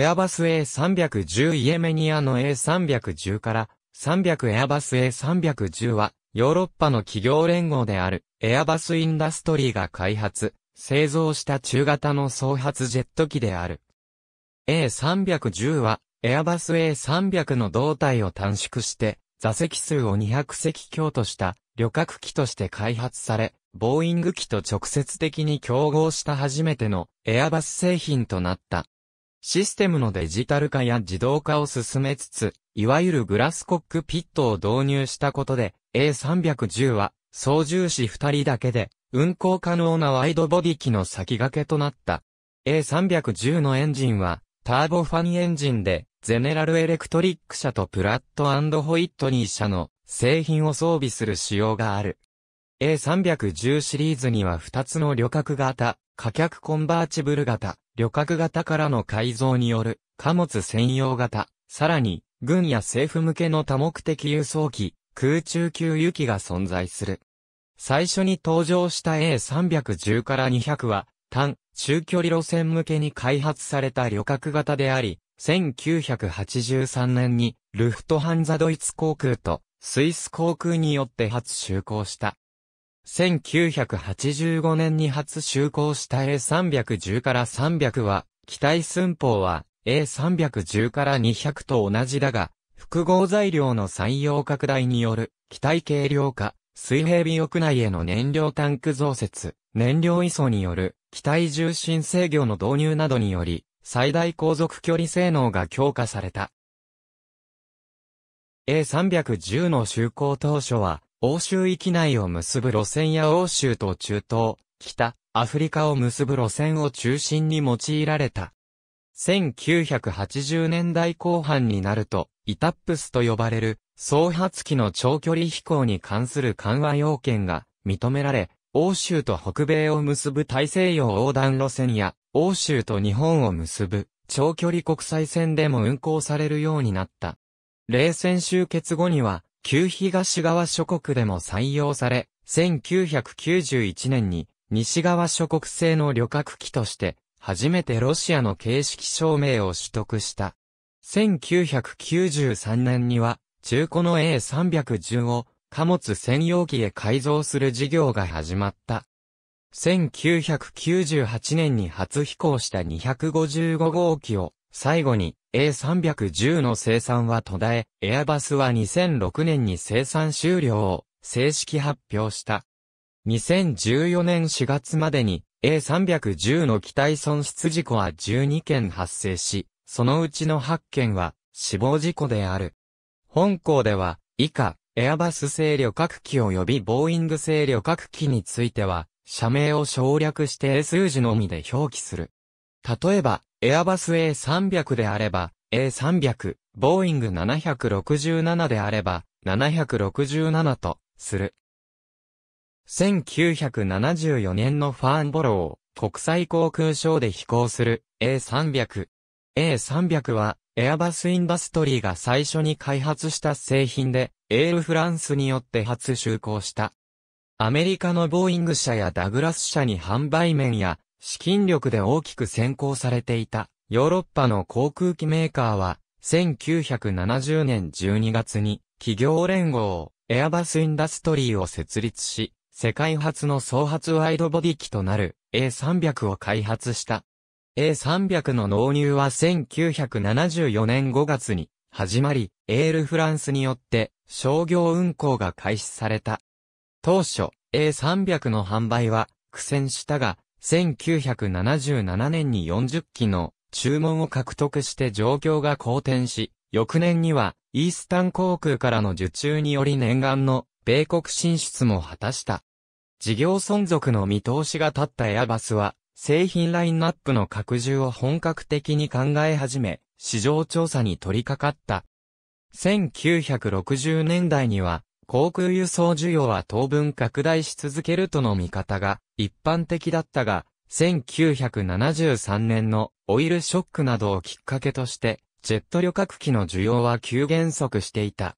エアバス A310 イエメニアの A310 から300エアバス A310 はヨーロッパの企業連合であるエアバスインダストリーが開発、製造した中型の総発ジェット機である。A310 はエアバス A300 の胴体を短縮して座席数を200席強とした旅客機として開発され、ボーイング機と直接的に競合した初めてのエアバス製品となった。システムのデジタル化や自動化を進めつつ、いわゆるグラスコックピットを導入したことで、A310 は、操縦士2人だけで、運行可能なワイドボディ機の先駆けとなった。A310 のエンジンは、ターボファンエンジンで、ゼネラルエレクトリック社とプラットホイットニー社の製品を装備する仕様がある。A310 シリーズには2つの旅客型、貨客コンバーチブル型、旅客型からの改造による貨物専用型、さらに軍や政府向けの多目的輸送機、空中給油機が存在する。最初に登場した A310 から200は、単、中距離路線向けに開発された旅客型であり、1983年に、ルフトハンザドイツ航空と、スイス航空によって初就航した。1985年に初就航した A310 から300は、機体寸法は A310 から200と同じだが、複合材料の採用拡大による、機体軽量化、水平尾翼内への燃料タンク増設、燃料移送による、機体重心制御の導入などにより、最大航続距離性能が強化された。A310 の就航当初は、欧州域内を結ぶ路線や欧州と中東、北、アフリカを結ぶ路線を中心に用いられた。1980年代後半になると、イタップスと呼ばれる、総発機の長距離飛行に関する緩和要件が認められ、欧州と北米を結ぶ大西洋横断路線や、欧州と日本を結ぶ長距離国際線でも運行されるようになった。冷戦終結後には、旧東側諸国でも採用され、1991年に西側諸国製の旅客機として初めてロシアの形式証明を取得した。1993年には中古の A310 を貨物専用機へ改造する事業が始まった。1998年に初飛行した255号機を最後に A310 の生産は途絶え、エアバスは2006年に生産終了を正式発表した。2014年4月までに A310 の機体損失事故は12件発生し、そのうちの8件は死亡事故である。本校では以下、エアバス製旅客機及びボーイング製旅客機については、社名を省略して数字のみで表記する。例えば、エアバス A300 であれば A300、ボーイング767であれば767とする。1974年のファーンボロー国際航空ショーで飛行する A300。A300 はエアバスインダストリーが最初に開発した製品でエールフランスによって初就航した。アメリカのボーイング社やダグラス社に販売面や資金力で大きく先行されていたヨーロッパの航空機メーカーは1970年12月に企業連合エアバスインダストリーを設立し世界初の総発ワイドボディ機となる A300 を開発した。A300 の納入は1974年5月に始まり、エールフランスによって商業運行が開始された。当初、A300 の販売は苦戦したが、1977年に40機の注文を獲得して状況が好転し、翌年にはイースタン航空からの受注により念願の米国進出も果たした。事業存続の見通しが立ったエアバスは、製品ラインナップの拡充を本格的に考え始め、市場調査に取り掛かった。1960年代には、航空輸送需要は当分拡大し続けるとの見方が一般的だったが、1973年のオイルショックなどをきっかけとして、ジェット旅客機の需要は急減速していた。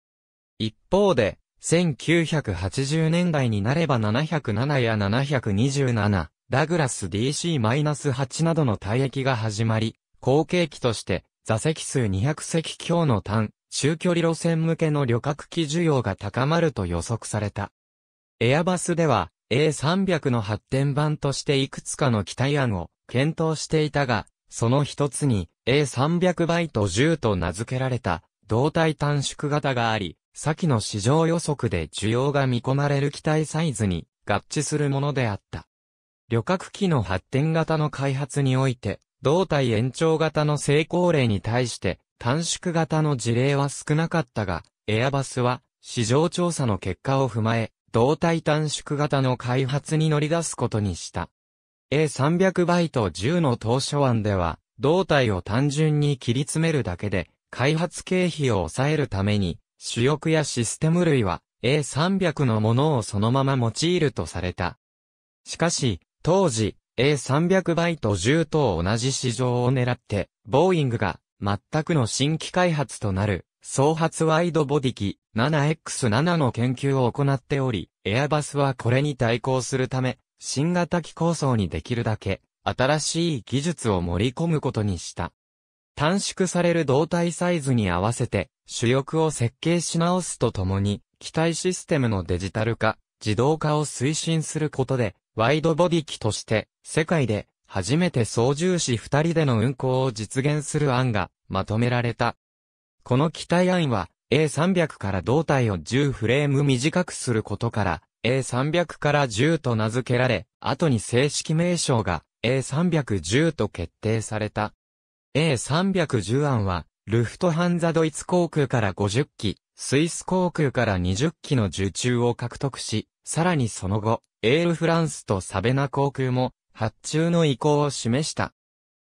一方で、1980年代になれば707や727、ダグラス DC-8 などの退役が始まり、後継機として座席数200席強の単中距離路線向けの旅客機需要が高まると予測された。エアバスでは A300 の発展版としていくつかの機体案を検討していたが、その一つに A300 バイト10と名付けられた胴体短縮型があり、先の市場予測で需要が見込まれる機体サイズに合致するものであった。旅客機の発展型の開発において、胴体延長型の成功例に対して、短縮型の事例は少なかったが、エアバスは市場調査の結果を踏まえ、胴体短縮型の開発に乗り出すことにした。A300 バイト10の当初案では、胴体を単純に切り詰めるだけで、開発経費を抑えるために、主翼やシステム類は A300 のものをそのまま用いるとされた。しかし、当時、A300 バイト10と同じ市場を狙って、ボーイングが全くの新規開発となる、創発ワイドボディ機 7X7 の研究を行っており、エアバスはこれに対抗するため、新型機構想にできるだけ、新しい技術を盛り込むことにした。短縮される胴体サイズに合わせて、主翼を設計し直すとともに、機体システムのデジタル化、自動化を推進することで、ワイドボディ機として、世界で初めて操縦士二人での運航を実現する案がまとめられた。この機体案は A300 から胴体を10フレーム短くすることから A300 から10と名付けられ、後に正式名称が A310 と決定された。A310 案は、ルフトハンザドイツ航空から50機、スイス航空から20機の受注を獲得し、さらにその後、エールフランスとサベナ航空も発注の意向を示した。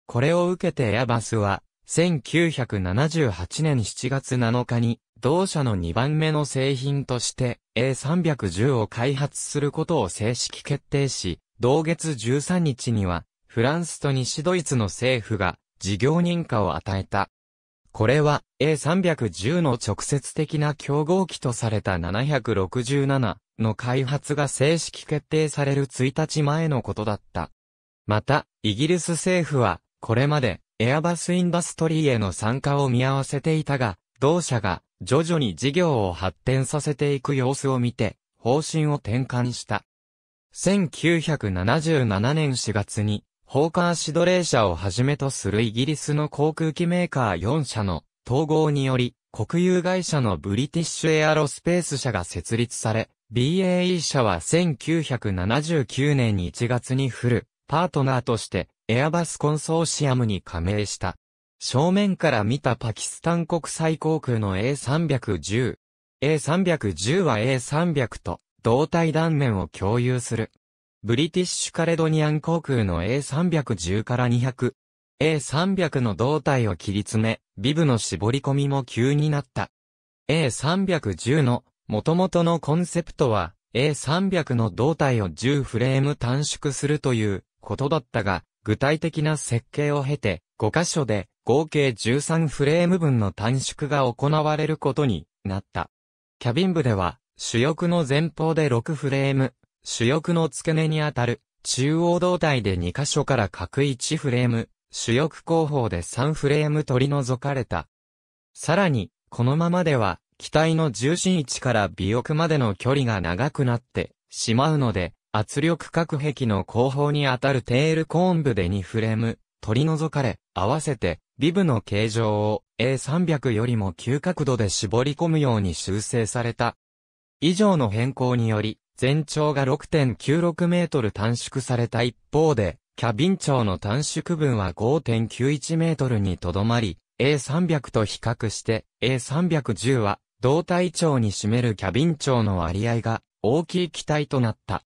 これを受けてエアバスは、1978年7月7日に、同社の2番目の製品として A310 を開発することを正式決定し、同月13日には、フランスと西ドイツの政府が事業認可を与えた。これは A310 の直接的な競合機とされた767の開発が正式決定される1日前のことだった。また、イギリス政府は、これまで、エアバスインダストリーへの参加を見合わせていたが、同社が、徐々に事業を発展させていく様子を見て、方針を転換した。1977年4月に、ホーカーシドレー社をはじめとするイギリスの航空機メーカー4社の統合により、国有会社のブリティッシュエアロスペース社が設立され、BAE 社は1979年に1月にフル、パートナーとして、エアバスコンソーシアムに加盟した。正面から見たパキスタン国際航空の A310。A310 は A300 と、胴体断面を共有するブリティッシュカレドニアン航空の A310 から200、A300 の胴体を切り詰め、ビブの絞り込みも急になった。A310 の元々のコンセプトは A300 の胴体を10フレーム短縮するということだったが、具体的な設計を経て5箇所で合計13フレーム分の短縮が行われることになった。キャビン部では主翼の前方で6フレーム、主翼の付け根にあたる、中央胴体で2箇所から各1フレーム、主翼後方で3フレーム取り除かれた。さらに、このままでは、機体の重心位置から尾翼までの距離が長くなってしまうので、圧力隔壁の後方に当たるテールコーン部で2フレーム、取り除かれ、合わせて、ビブの形状を A300 よりも急角度で絞り込むように修正された。以上の変更により、全長が6.96メートル短縮された一方で、キャビン長の短縮分は5.91メートルにとどまり、A300 と比較して A310 は胴体長に占めるキャビン長の割合が大きい機体となった。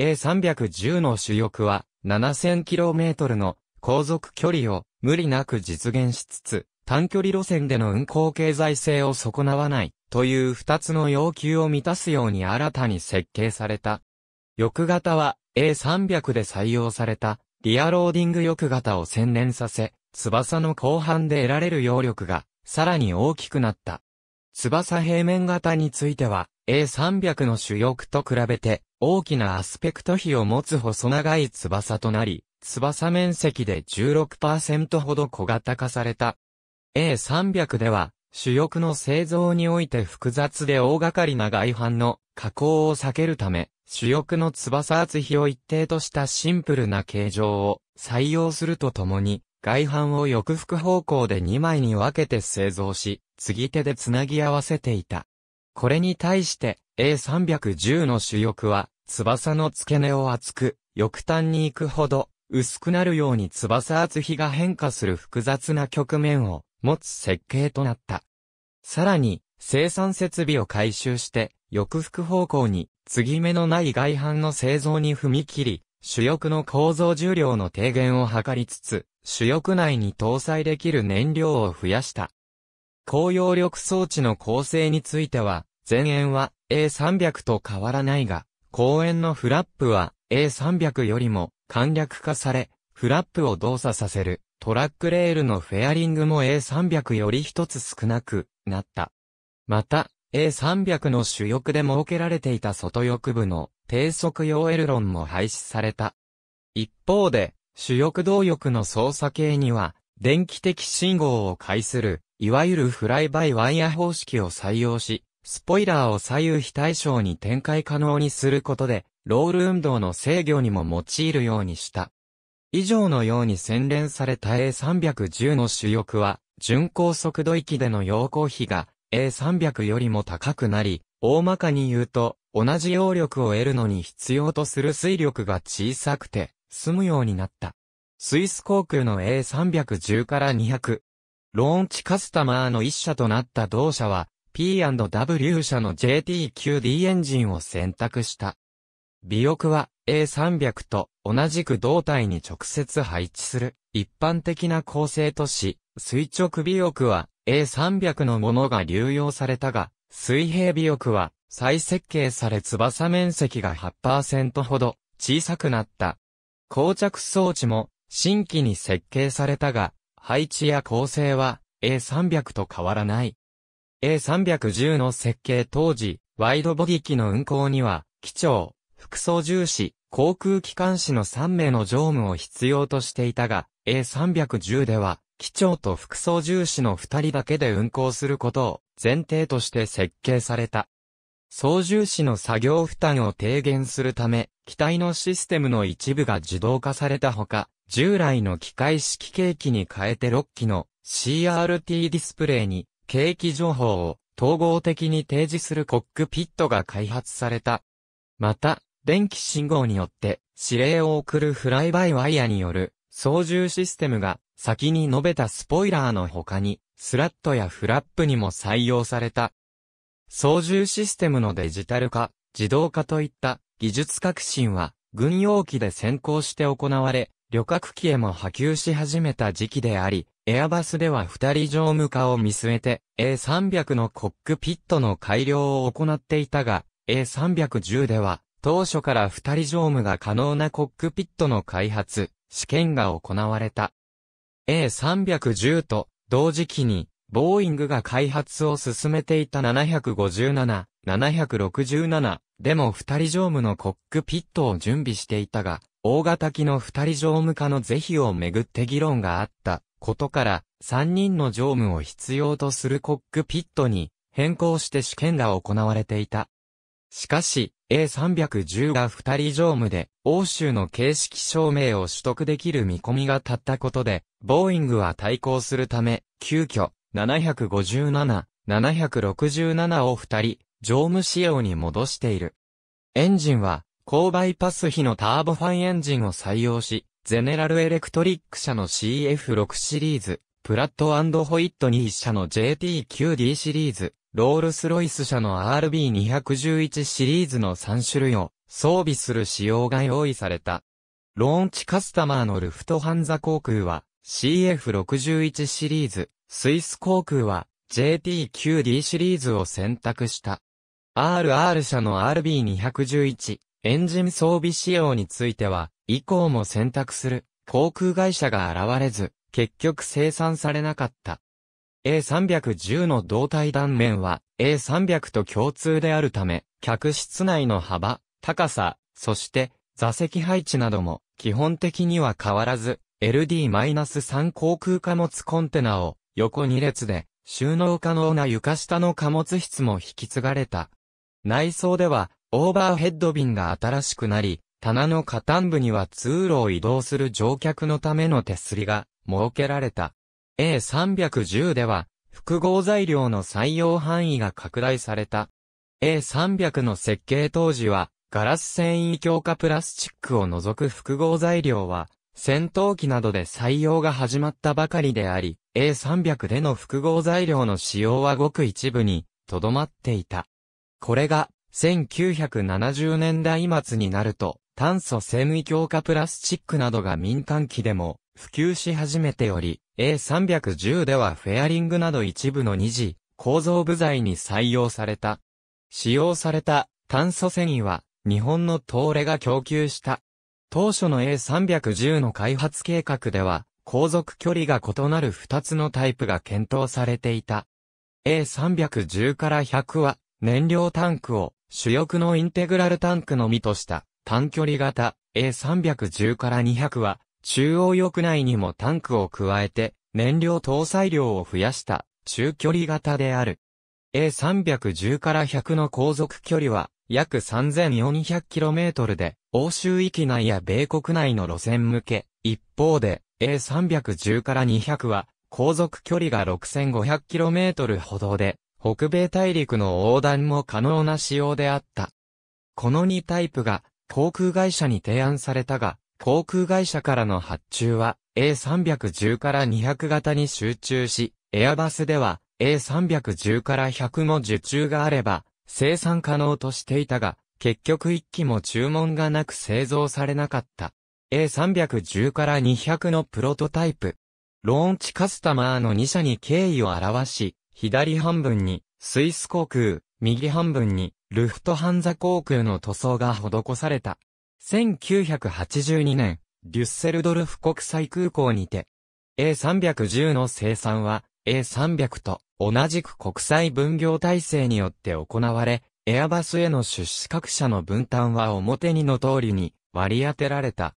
A310 の主力は 7000km の航続距離を無理なく実現しつつ、短距離路線での運行経済性を損なわない、という二つの要求を満たすように新たに設計された。翼型は A300 で採用された、リアローディング翼型を洗練させ、翼の後半で得られる揚力が、さらに大きくなった。翼平面型については、A300 の主翼と比べて、大きなアスペクト比を持つ細長い翼となり、翼面積で16%ほど小型化された。A300 では、主翼の製造において複雑で大掛かりな外反の加工を避けるため、主翼の翼厚比を一定としたシンプルな形状を採用するとともに、外反を翼腹方向で2枚に分けて製造し、継ぎ手で繋ぎ合わせていた。これに対して A310 の主翼は、翼の付け根を厚く、翼端に行くほど、薄くなるように翼厚比が変化する複雑な局面を持つ設計となった。さらに、生産設備を回収して、翼服方向に、継ぎ目のない外反の製造に踏み切り、主翼の構造重量の低減を図りつつ、主翼内に搭載できる燃料を増やした。高揚力装置の構成については、前円は A300 と変わらないが、後円のフラップは A300 よりも簡略化され、フラップを動作させるトラックレールのフェアリングも A300 より一つ少なくなった。また、A300 の主翼で設けられていた外翼部の低速用エルロンも廃止された。一方で、主翼動翼の操作系には、電気的信号を介する、いわゆるフライバイワイヤ方式を採用し、スポイラーを左右非対称に展開可能にすることで、ロール運動の制御にも用いるようにした。以上のように洗練された A310 の主翼は、巡航速度域での要項比が A300 よりも高くなり、大まかに言うと、同じ揚力を得るのに必要とする水力が小さくて、済むようになった。スイス航空の A310 から200。ローンチカスタマーの一社となった同社は、P&W 社の JT9D エンジンを選択した。尾翼は、A300 と同じく胴体に直接配置する一般的な構成とし、垂直尾翼は A300 のものが流用されたが、水平尾翼は再設計され翼面積が8%ほど小さくなった。膠着装置も新規に設計されたが、配置や構成は A300 と変わらない。A310 の設計当時、ワイドボディ機の運行には、機長、副操縦士、航空機関士の3名の乗務を必要としていたが、A310 では、機長と副操縦士の2人だけで運航することを前提として設計された。操縦士の作業負担を低減するため、機体のシステムの一部が自動化されたほか、従来の機械式計器に変えて6機の CRT ディスプレイに計器情報を統合的に提示するコックピットが開発された。また、電気信号によって指令を送るフライバイワイヤによる操縦システムが先に述べたスポイラーの他にスラットやフラップにも採用された。操縦システムのデジタル化、自動化といった技術革新は軍用機で先行して行われ、旅客機へも波及し始めた時期であり、エアバスでは二人乗務化を見据えて A300 のコックピットの改良を行っていたが、A310 では当初から二人乗務が可能なコックピットの開発、試験が行われた。A310 と同時期に、ボーイングが開発を進めていた757、767でも二人乗務のコックピットを準備していたが、大型機の二人乗務化の是非をめぐって議論があったことから、三人の乗務を必要とするコックピットに変更して試験が行われていた。しかし、A310 が2人乗務で、欧州の形式証明を取得できる見込みが立ったことで、ボーイングは対抗するため、急遽、757、767を2人、乗務仕様に戻している。エンジンは、高バイパス比のターボファンエンジンを採用し、ゼネラルエレクトリック社の CF6 シリーズ、プラットホイットニー社の JT9D シリーズ、ロールスロイス社の RB211 シリーズの3種類を装備する仕様が用意された。ローンチカスタマーのルフトハンザ航空は CF61 シリーズ、スイス航空は JT9D シリーズを選択した。RR 社の RB211 エンジン装備仕様については、以降も選択する航空会社が現れず、結局生産されなかった。A310 の胴体断面は A300 と共通であるため、客室内の幅、高さ、そして座席配置なども基本的には変わらず、LD-3 航空貨物コンテナを横2列で収納可能な床下の貨物室も引き継がれた。内装ではオーバーヘッド瓶が新しくなり、棚の下端部には通路を移動する乗客のための手すりが設けられた。A310 では、複合材料の採用範囲が拡大された。A300 の設計当時は、ガラス繊維強化プラスチックを除く複合材料は、戦闘機などで採用が始まったばかりであり、A300 での複合材料の使用はごく一部に、とどまっていた。これが、1970年代末になると、炭素繊維強化プラスチックなどが民間機でも普及し始めており、A310 ではフェアリングなど一部の二次、構造部材に採用された。使用された炭素繊維は日本の東レが供給した。当初の A310 の開発計画では、航続距離が異なる2つのタイプが検討されていた。A310 から100は、燃料タンクを主翼のインテグラルタンクのみとした短距離型 A310 から200は中央翼内にもタンクを加えて、燃料搭載量を増やした中距離型である。A310 から100の航続距離は約 3400km で欧州域内や米国内の路線向け。一方で A310 から200は航続距離が 6500km ほどで北米大陸の横断も可能な仕様であった。この2タイプが航空会社に提案されたが航空会社からの発注は A310 から200型に集中し、エアバスでは A310 から100も受注があれば生産可能としていたが、結局1機も注文がなく製造されなかった。A310 から200のプロトタイプ。ローンチカスタマーの2社に敬意を表し、左半分にスイス航空、右半分にルフトハンザ航空の塗装が施された。1982年、デュッセルドルフ国際空港にて、A310 の生産は A300 と同じく国際分業体制によって行われ、エアバスへの出資各社の分担は表にの通りに割り当てられた。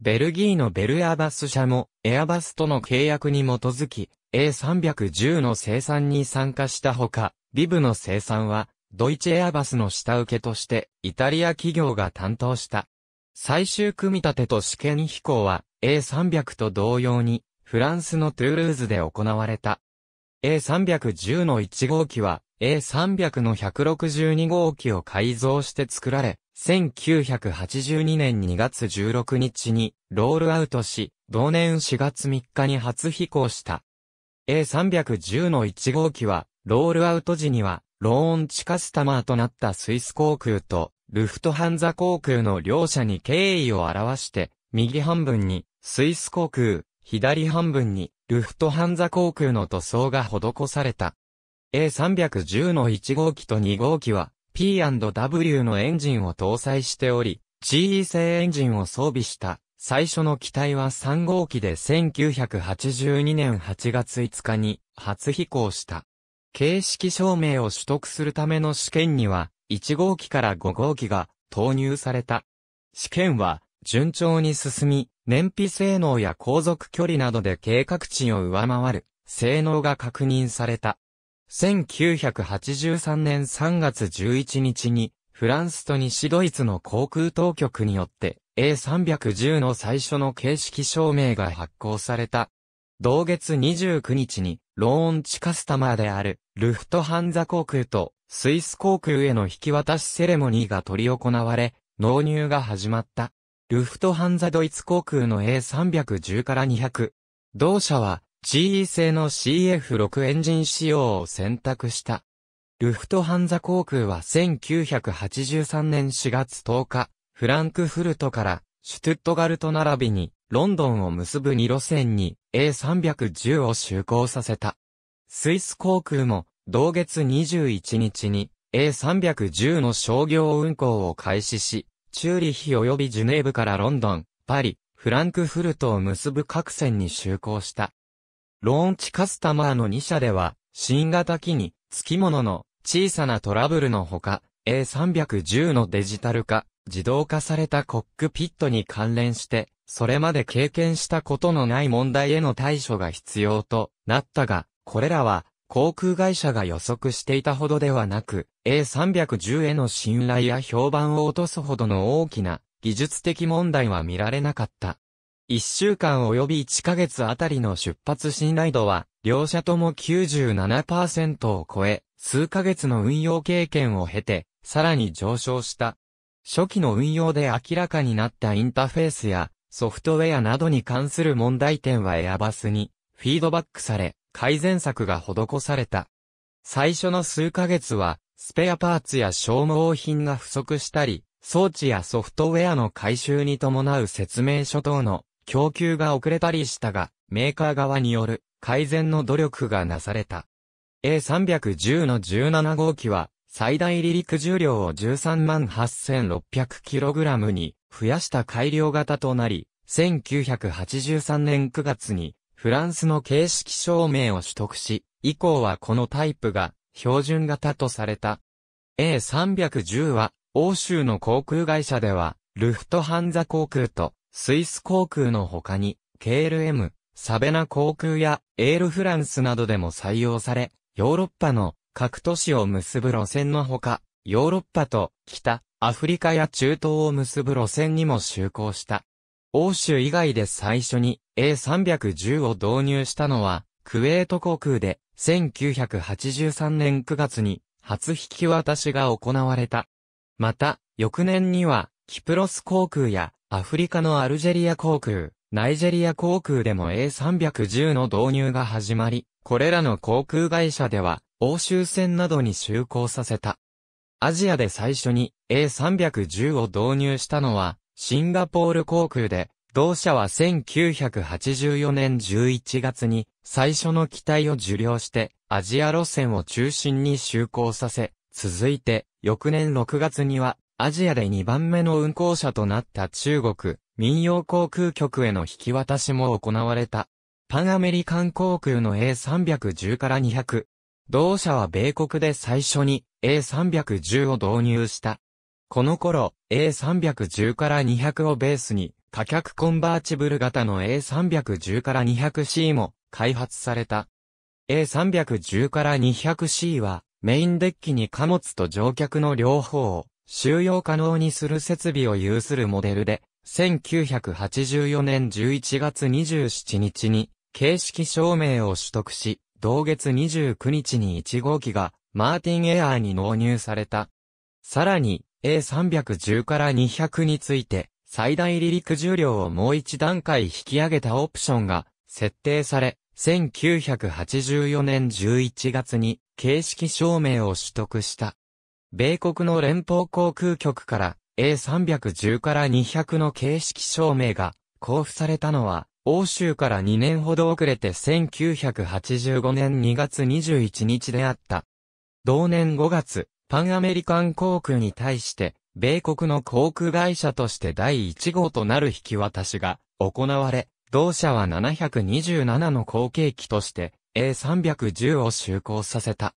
ベルギーのベルエアバス社もエアバスとの契約に基づき A310 の生産に参加したほか、ビブの生産はドイツエアバスの下請けとしてイタリア企業が担当した。最終組み立てと試験飛行は A300 と同様にフランスのトゥールーズで行われた。A310 の1号機は A300 の162号機を改造して作られ、1982年2月16日にロールアウトし、同年4月3日に初飛行した。A310 の1号機は、ロールアウト時には、ローンチカスタマーとなったスイス航空と、ルフトハンザ航空の両社に敬意を表して、右半分にスイス航空、左半分にルフトハンザ航空の塗装が施された。A310 の1号機と2号機は P&W のエンジンを搭載しており、GE 製エンジンを装備した最初の機体は3号機で1982年8月5日に初飛行した。形式証明を取得するための試験には1号機から5号機が投入された。試験は順調に進み、燃費性能や航続距離などで計画値を上回る性能が確認された。1983年3月11日に、フランスと西ドイツの航空当局によって A310 の最初の形式証明が発行された。同月29日に、ローンチカスタマーであるルフトハンザ航空とスイス航空への引き渡しセレモニーが取り行われ、納入が始まった。ルフトハンザドイツ航空の A310 から200。同社は GE 製の CF6 エンジン仕様を選択した。ルフトハンザ航空は1983年4月10日、フランクフルトからシュトゥットガルト並びにロンドンを結ぶ2路線に A310 を就航させた。スイス航空も同月21日に A310 の商業運行を開始し、チューリヒ及びジュネーブからロンドン、パリ、フランクフルトを結ぶ各線に就航した。ローンチカスタマーの2社では、新型機に、付き物の小さなトラブルのほか、A310 のデジタル化、自動化されたコックピットに関連して、それまで経験したことのない問題への対処が必要となったが、これらは航空会社が予測していたほどではなく、A310 への信頼や評判を落とすほどの大きな技術的問題は見られなかった。1週間及び1ヶ月あたりの出発信頼度は、両社とも97%を超え、数ヶ月の運用経験を経て、さらに上昇した。初期の運用で明らかになったインタフェースや、ソフトウェアなどに関する問題点はエアバスにフィードバックされ、改善策が施された。最初の数ヶ月は、スペアパーツや消耗品が不足したり、装置やソフトウェアの回収に伴う説明書等の供給が遅れたりしたが、メーカー側による改善の努力がなされた。A310 の17号機は、最大離陸重量を13 8600kg に増やした改良型となり、1983年9月にフランスの形式証明を取得し、以降はこのタイプが標準型とされた。A310 は、欧州の航空会社では、ルフトハンザ航空と、スイス航空の他に、KLM、サベナ航空や、エールフランスなどでも採用され、ヨーロッパの各都市を結ぶ路線のほか、ヨーロッパと北、アフリカや中東を結ぶ路線にも就航した。欧州以外で最初に A310 を導入したのは、クウェート航空で1983年9月に初引き渡しが行われた。また、翌年には、キプロス航空やアフリカのアルジェリア航空、ナイジェリア航空でも A310 の導入が始まり、これらの航空会社では、欧州船などに就航させた。アジアで最初に A310 を導入したのは、シンガポール航空で、同社は1984年11月に最初の機体を受領してアジア路線を中心に就航させ、続いて翌年6月にはアジアで2番目の運航者となった中国民謡航空局への引き渡しも行われた。パンアメリカン航空の A310 から200。同社は米国で最初に A310 を導入した。この頃、A310 から200をベースに、多客コンバーチブル型の A310 から 200C も開発された。A310 から 200C は、メインデッキに貨物と乗客の両方を収容可能にする設備を有するモデルで、1984年11月27日に形式証明を取得し、同月29日に1号機がマーティンエアーに納入された。さらに、A310 から200について、最大離陸重量をもう一段階引き上げたオプションが設定され、1984年11月に形式証明を取得した。米国の連邦航空局から A310 から200の形式証明が交付されたのは、欧州から2年ほど遅れて1985年2月21日であった。同年5月、パンアメリカン航空に対して、米国の航空会社として第1号となる引き渡しが行われ、同社は727の後継機として A310 を就航させた。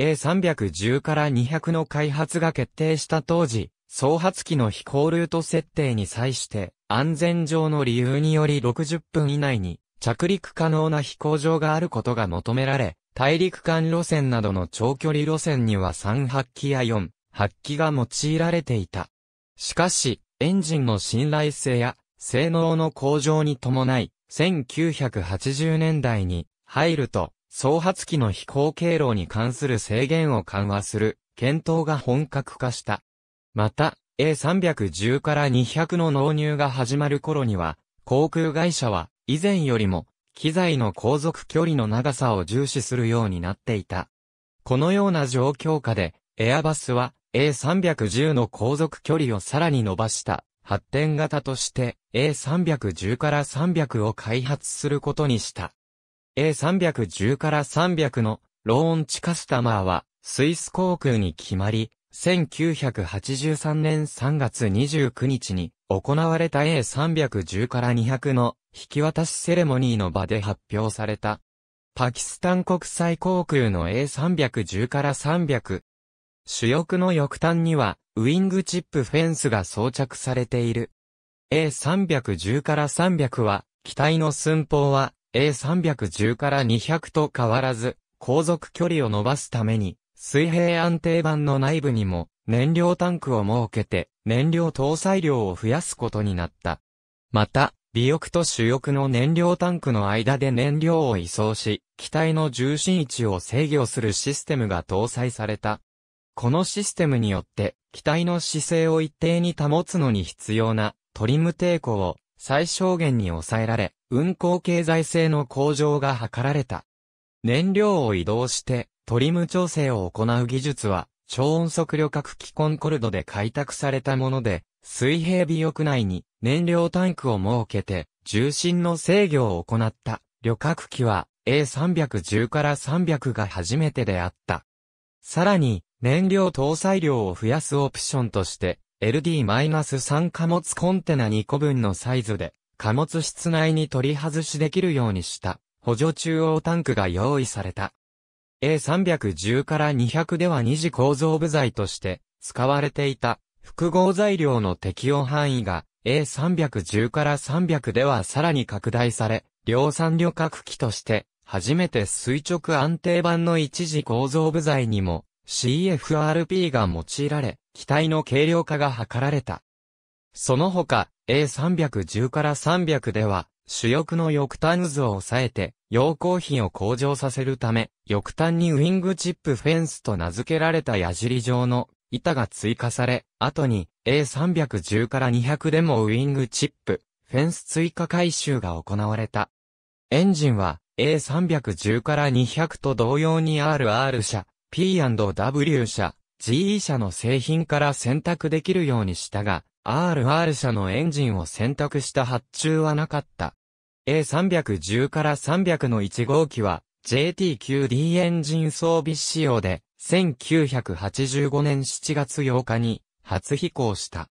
A310 から200の開発が決定した当時、創発機の飛行ルート設定に際して、安全上の理由により60分以内に着陸可能な飛行場があることが求められ、大陸間路線などの長距離路線には3発機や4発機が用いられていた。しかし、エンジンの信頼性や性能の向上に伴い、1980年代に入ると、総発機の飛行経路に関する制限を緩和する検討が本格化した。また、A310 から200の納入が始まる頃には、航空会社は以前よりも、機材の航続距離の長さを重視するようになっていた。このような状況下で、エアバスは A310 の航続距離をさらに伸ばした発展型として A310 から300を開発することにした。A310 から300のローンチカスタマーはスイス航空に決まり、1983年3月29日に行われた A310 から200の引き渡しセレモニーの場で発表された。パキスタン国際航空の A310 から300。主翼の翼端には、ウィングチップフェンスが装着されている。A310 から300は、機体の寸法は A310 から200と変わらず、航続距離を伸ばすために、水平安定板の内部にも燃料タンクを設けて燃料搭載量を増やすことになった。また、尾翼と主翼の燃料タンクの間で燃料を移送し、機体の重心位置を制御するシステムが搭載された。このシステムによって、機体の姿勢を一定に保つのに必要なトリム抵抗を最小限に抑えられ、運行経済性の向上が図られた。燃料を移動してトリム調整を行う技術は、超音速旅客機コンコルドで開拓されたもので、水平尾翼内に燃料タンクを設けて重心の制御を行った旅客機は A310 から300が初めてであった。さらに燃料搭載量を増やすオプションとして LD-3 貨物コンテナ2個分のサイズで貨物室内に取り外しできるようにした補助中央タンクが用意された。A310 から200では二次構造部材として使われていた複合材料の適用範囲が A310 から300ではさらに拡大され、量産旅客機として初めて垂直安定版の一時構造部材にも CFRP が用いられ、機体の軽量化が図られた。その他、A310 から300では、主翼の翼端渦を抑えて、陽光比を向上させるため、翼端にウィングチップフェンスと名付けられた矢尻状の板が追加され、後に A310 から200でもウィングチップ、フェンス追加回収が行われた。エンジンは A310 から200と同様に RR 車、P&W 車、GE 車の製品から選択できるようにしたが、RR 車のエンジンを選択した発注はなかった。A310 から300の1号機は JT9D エンジン装備仕様で1985年7月8日に初飛行した。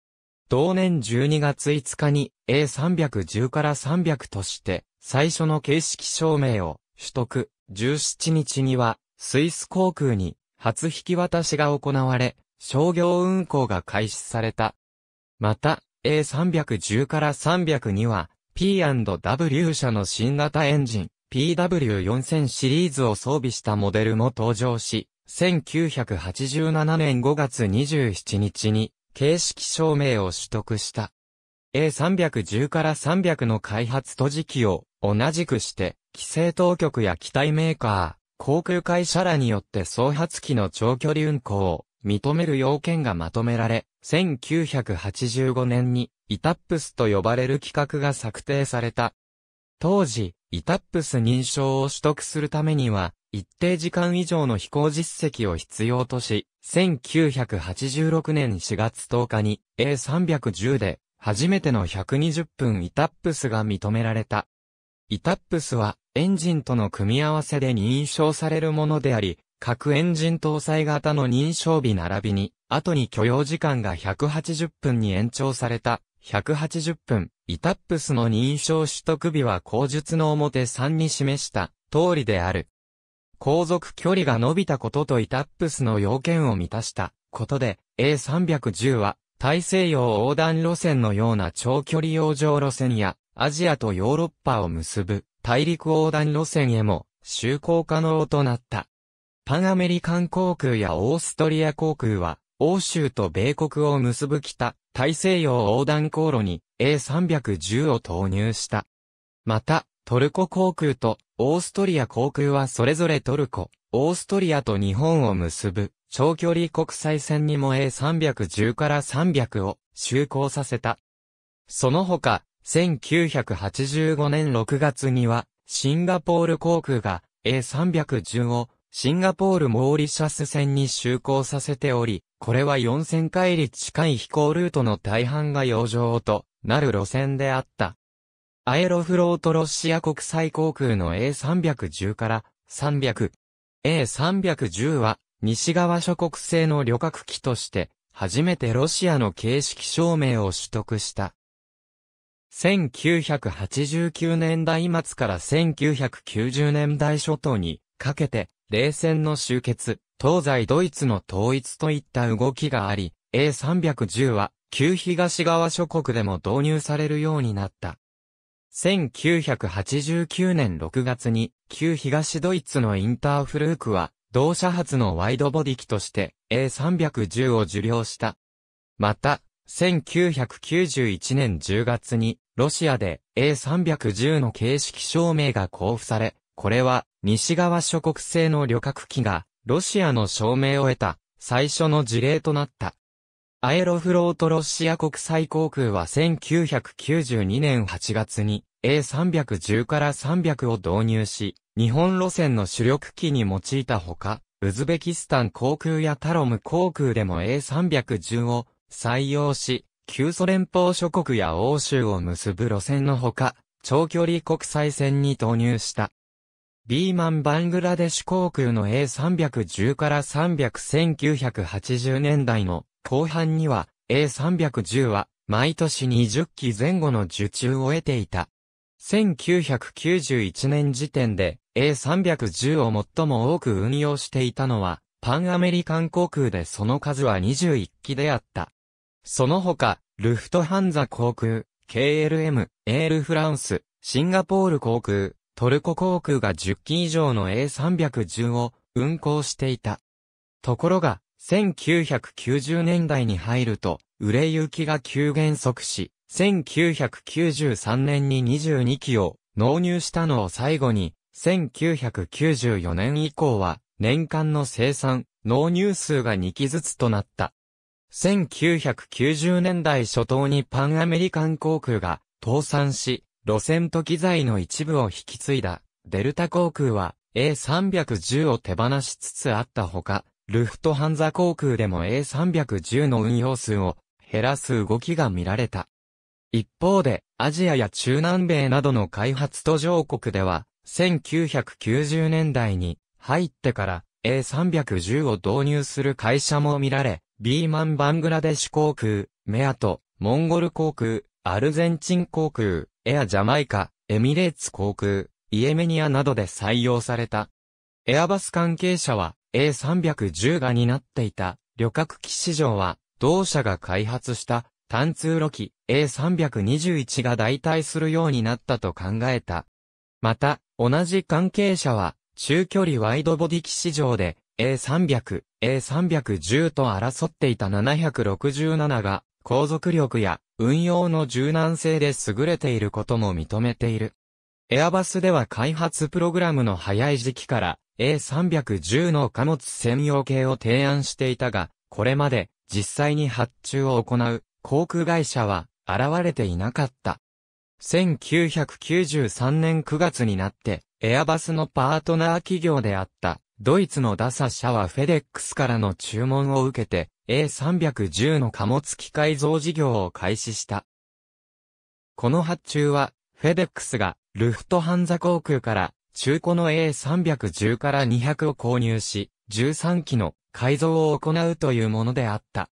同年12月5日に A310 から300として最初の形式証明を取得。17日にはスイス航空に初引き渡しが行われ、商業運航が開始された。また、A310 から300には P&W 社の新型エンジン PW4000 シリーズを装備したモデルも登場し、1987年5月27日に、形式証明を取得した。A310 から300の開発と時期を同じくして、規制当局や機体メーカー、航空会社らによって創発機の長距離運行を認める要件がまとめられ、1985年にイタップスと呼ばれる規格が策定された。当時、イタップス認証を取得するためには、一定時間以上の飛行実績を必要とし、1986年4月10日に A310 で初めての120分イタップスが認められた。イタップスはエンジンとの組み合わせで認証されるものであり、各エンジン搭載型の認証日並びに、後に許容時間が180分に延長された180分、イタップスの認証取得日は口述の表3に示した通りである。航続距離が伸びたこととイタップスの要件を満たしたことで、A310 は大西洋横断路線のような長距離洋上路線やアジアとヨーロッパを結ぶ大陸横断路線へも就航可能となった。パンアメリカン航空やオーストリア航空は欧州と米国を結ぶ北大西洋横断航路に A310 を投入した。また、トルコ航空とオーストリア航空はそれぞれトルコ、オーストリアと日本を結ぶ、長距離国際線にも A310 から300を就航させた。その他、1985年6月には、シンガポール航空が A310 をシンガポールモーリシャス線に就航させており、これは4000回り近い飛行ルートの大半が洋上となる路線であった。アエロフロートロシア国際航空の A310 から300。A310 は西側諸国製の旅客機として初めてロシアの形式証明を取得した。1989年代末から1990年代初頭にかけて冷戦の終結、東西ドイツの統一といった動きがあり、A310 は旧東側諸国でも導入されるようになった。1989年6月に、旧東ドイツのインターフルークは、同社発のワイドボディ機として A310 を受領した。また、1991年10月に、ロシアで A310 の形式証明が交付され、これは西側諸国製の旅客機がロシアの証明を得た最初の事例となった。アエロフロートロシア国際航空は1992年8月に A310 から300を導入し、日本路線の主力機に用いたほか、ウズベキスタン航空やタロム航空でも A310 を採用し、旧ソ連邦諸国や欧州を結ぶ路線のほか、長距離国際線に投入した。ビーマン・バングラデシュ航空の A310 から300 1980年代の後半には A310 は毎年20機前後の受注を得ていた。1991年時点で A310 を最も多く運用していたのはパンアメリカン航空でその数は21機であった。その他、ルフトハンザ航空、KLM、エールフランス、シンガポール航空、トルコ航空が10機以上の A310 を運航していた。ところが、1990年代に入ると、売れ行きが急減速し、1993年に22機を納入したのを最後に、1994年以降は、年間の生産、納入数が2機ずつとなった。1990年代初頭にパンアメリカン航空が倒産し、路線と機材の一部を引き継いだ、デルタ航空は A310 を手放しつつあったほか、ルフトハンザ航空でも A310 の運用数を減らす動きが見られた。一方で、アジアや中南米などの開発途上国では、1990年代に入ってから A310 を導入する会社も見られ、ビーマンバングラデシュ航空、メアト、モンゴル航空、アルゼンチン航空、エアジャマイカ、エミレーツ航空、イエメニアなどで採用された。エアバス関係者は、A310 が担っていた旅客機市場は、同社が開発した単通路機 A321 が代替するようになったと考えた。また、同じ関係者は、中距離ワイドボディ機市場で A300、A310 と争っていた767が、航続力や運用の柔軟性で優れていることも認めている。エアバスでは開発プログラムの早い時期から、A310 の貨物専用系を提案していたが、これまで実際に発注を行う航空会社は現れていなかった。1993年9月になって、エアバスのパートナー企業であった、ドイツのダサ社はフェデックスからの注文を受けて、A310 の貨物機械増事業を開始した。この発注は、フェデックスが、ルフトハンザ航空から中古の A310 から200を購入し、13機の改造を行うというものであった。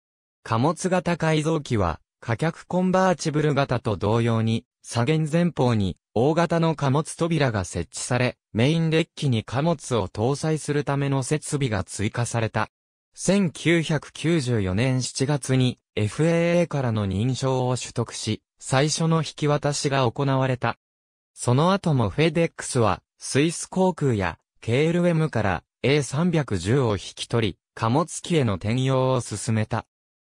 貨物型改造機は、価客コンバーチブル型と同様に、左舷前方に大型の貨物扉が設置され、メインデッキに貨物を搭載するための設備が追加された。1994年7月に FAA からの認証を取得し、最初の引き渡しが行われた。その後もフェデックスはスイス航空や KLM から A310 を引き取り、貨物機への転用を進めた。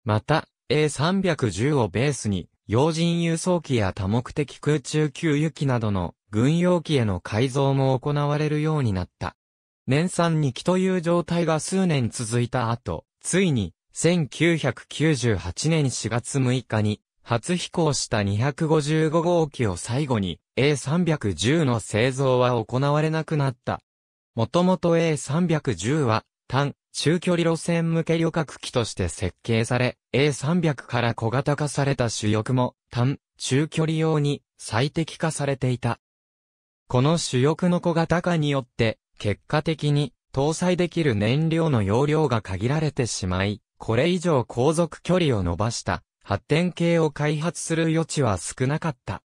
また、A310 をベースに、要人輸送機や多目的空中給油機などの軍用機への改造も行われるようになった。年産2機という状態が数年続いた後、ついに1998年4月6日に初飛行した255号機を最後に A310 の製造は行われなくなった。もともと A310 は、単、中距離路線向け旅客機として設計され、A300 から小型化された主翼も、単、中距離用に最適化されていた。この主翼の小型化によって、結果的に搭載できる燃料の容量が限られてしまい、これ以上航続距離を伸ばした発展系を開発する余地は少なかった。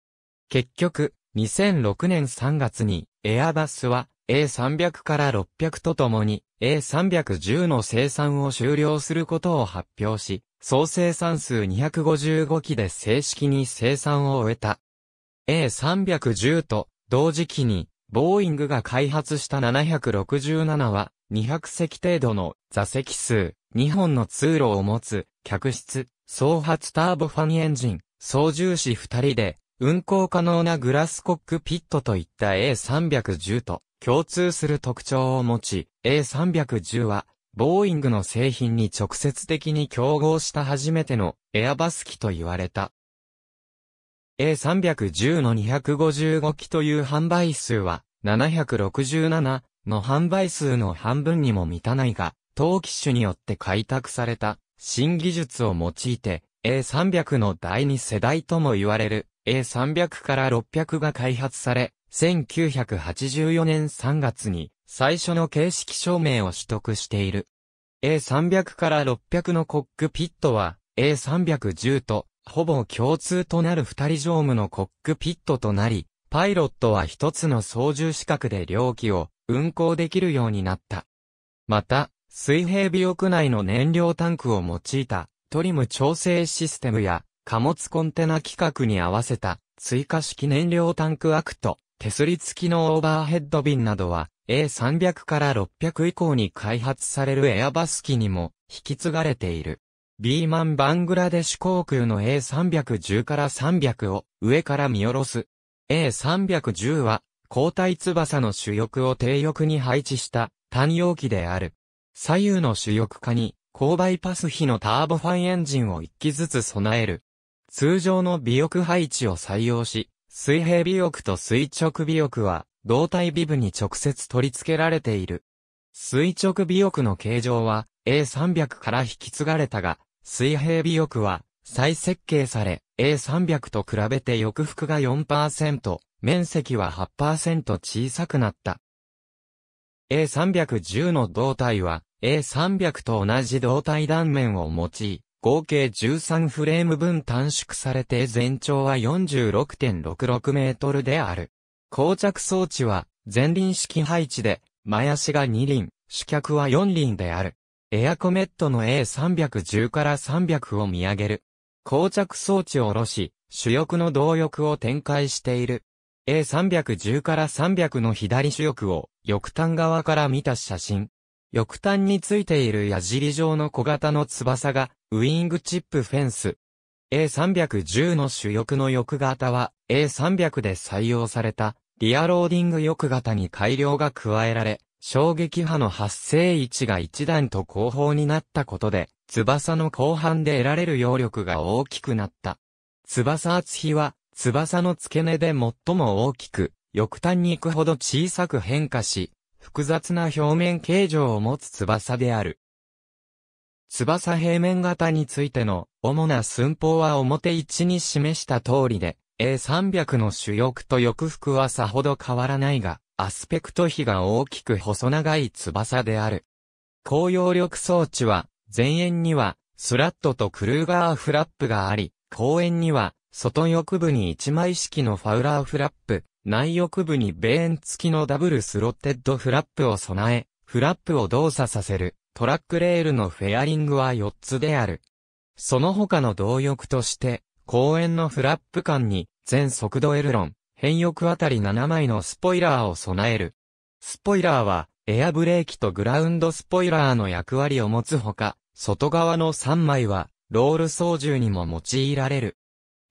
結局、2006年3月にエアバスは A300 から600とともに A310 の生産を終了することを発表し、総生産数255機で正式に生産を終えた。A310 と同時期にボーイングが開発した767は200席程度の座席数、2本の通路を持つ客室、総発ターボファンエンジン、操縦士2人で運行可能なグラスコックピットといった A310 と共通する特徴を持ち、A310 は、ボーイングの製品に直接的に競合した初めてのエアバス機と言われた。A310 の255機という販売数は767の販売数の半分にも満たないが、当機種によって開拓された新技術を用いて A300 の第2世代とも言われる A300 から600が開発され、1984年3月に最初の形式証明を取得している。A300 から600のコックピットは A310 とほぼ共通となる二人乗務のコックピットとなり、パイロットは一つの操縦資格で両機を運行できるようになった。また、水平尾翼内の燃料タンクを用いたトリム調整システムや貨物コンテナ規格に合わせた追加式燃料タンクアクト、手すり付きのオーバーヘッド瓶などは A300 から600以降に開発されるエアバス機にも引き継がれている。ビーマンバングラデシュ航空の A310 から300を上から見下ろす。A310 は交代翼の主翼を低翼に配置した単容機である。左右の主翼下に、高バイパス比のターボファンエンジンを1機ずつ備える通常の尾翼配置を採用し、水平尾翼と垂直尾翼は、胴体尾部に直接取り付けられている。垂直尾翼の形状は A300 から引き継がれたが、水平尾翼は再設計され A300 と比べて翼幅が4%、面積は8%小さくなった。A310 の胴体は A300 と同じ胴体断面を用い、合計13フレーム分短縮されて全長は46.66メートルである。膠着装置は前輪式配置で、前足が2輪、主脚は4輪である。エアコメットの A310 から300を見上げる。膠着装置を下ろし、主翼の動翼を展開している。A310 から300の左主翼を、翼端側から見た写真。翼端についている矢尻状の小型の翼が、ウィングチップフェンス。A310 の主翼の翼型は、A300 で採用された、リアローディング翼型に改良が加えられ、衝撃波の発生位置が一段と後方になったことで、翼の後半で得られる揚力が大きくなった。翼厚比は、翼の付け根で最も大きく、翼端に行くほど小さく変化し、複雑な表面形状を持つ翼である。翼平面型についての主な寸法は表1に示した通りで、A300 の主翼と翼腹はさほど変わらないが、アスペクト比が大きく細長い翼である。高揚力装置は、前縁にはスラットとクルーガーフラップがあり、後縁には外翼部に一枚式のファウラーフラップ、内翼部にベーン付きのダブルスロッテッドフラップを備え、フラップを動作させるトラックレールのフェアリングは4つである。その他の動翼として、公園のフラップ間に全速度エルロン、変翼あたり7枚のスポイラーを備える。スポイラーは、エアブレーキとグラウンドスポイラーの役割を持つほか、外側の3枚は、ロール操縦にも用いられる。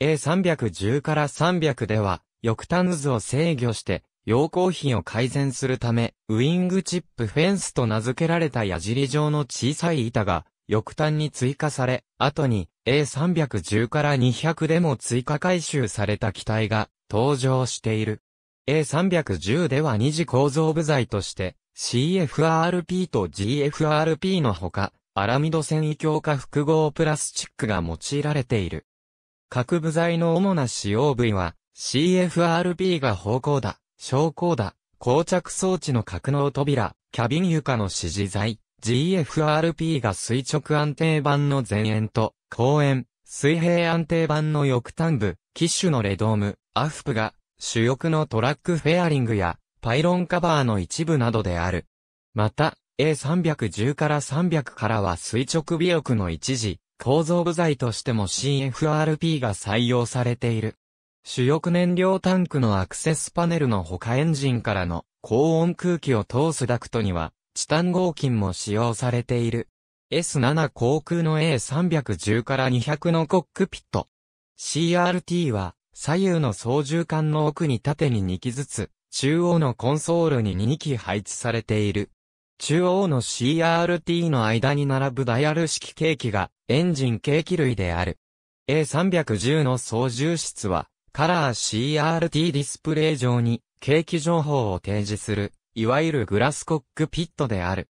A310 から300では、翼端図を制御して、陽光比を改善するため、ウィングチップフェンスと名付けられた矢尻状の小さい板が、翼端に追加され、後に A310 から200でも追加回収された機体が登場している。A310 では二次構造部材として CFRP と GFRP のほか、アラミド繊維強化複合プラスチックが用いられている。各部材の主な使用部位は、CFRP が方向だ、昇降だ、膠着装置の格納扉、キャビン床の支持材、GFRP が垂直安定板の前縁と、後縁、水平安定板の翼端部、キッシュのレドーム、アフプが、主翼のトラックフェアリングや、パイロンカバーの一部などである。また、A310 から300からは垂直尾翼の一時、構造部材としても CFRP が採用されている。主翼燃料タンクのアクセスパネルのほかエンジンからの高温空気を通すダクトには、チタン合金も使用されている。S7 航空の A310 から200のコックピット。CRT は、左右の操縦桿の奥に縦に2機ずつ、中央のコンソールに2機配置されている。中央の CRT の間に並ぶダイヤル式計器がエンジン計器類である。A310 の操縦室はカラー CRT ディスプレイ上に景気情報を提示する、いわゆるグラスコックピットである。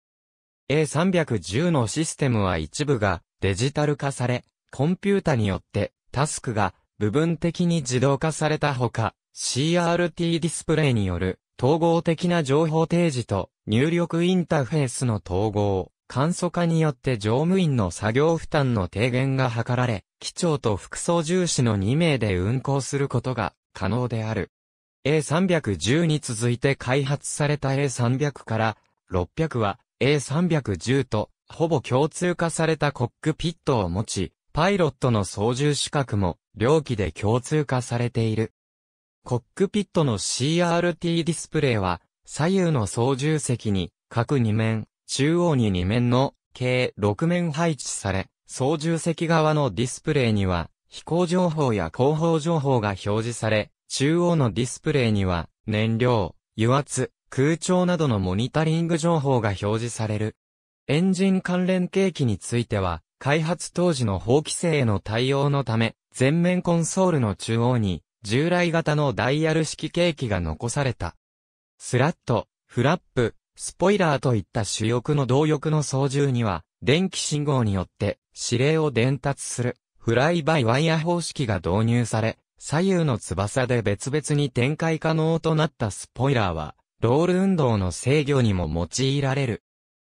A310 のシステムは一部がデジタル化され、コンピュータによってタスクが部分的に自動化されたほか、CRT ディスプレイによる統合的な情報提示と入力インターフェースの統合、簡素化によって乗務員の作業負担の低減が図られ、機長と副操縦士の2名で運行することが可能である。A310 に続いて開発された A300 から600は A310 とほぼ共通化されたコックピットを持ち、パイロットの操縦資格も両機で共通化されている。コックピットの CRT ディスプレイは左右の操縦席に各2面中央に2面の計6面配置され、操縦席側のディスプレイには飛行情報や後方情報が表示され、中央のディスプレイには燃料、油圧、空調などのモニタリング情報が表示される。エンジン関連計器については、開発当時の法規制への対応のため、全面コンソールの中央に、従来型のダイヤル式計器が残された。スラット、フラップ、スポイラーといった主翼の動翼の操縦には、電気信号によって指令を伝達するフライバイワイヤ方式が導入され、左右の翼で別々に展開可能となったスポイラーは、ロール運動の制御にも用いられる。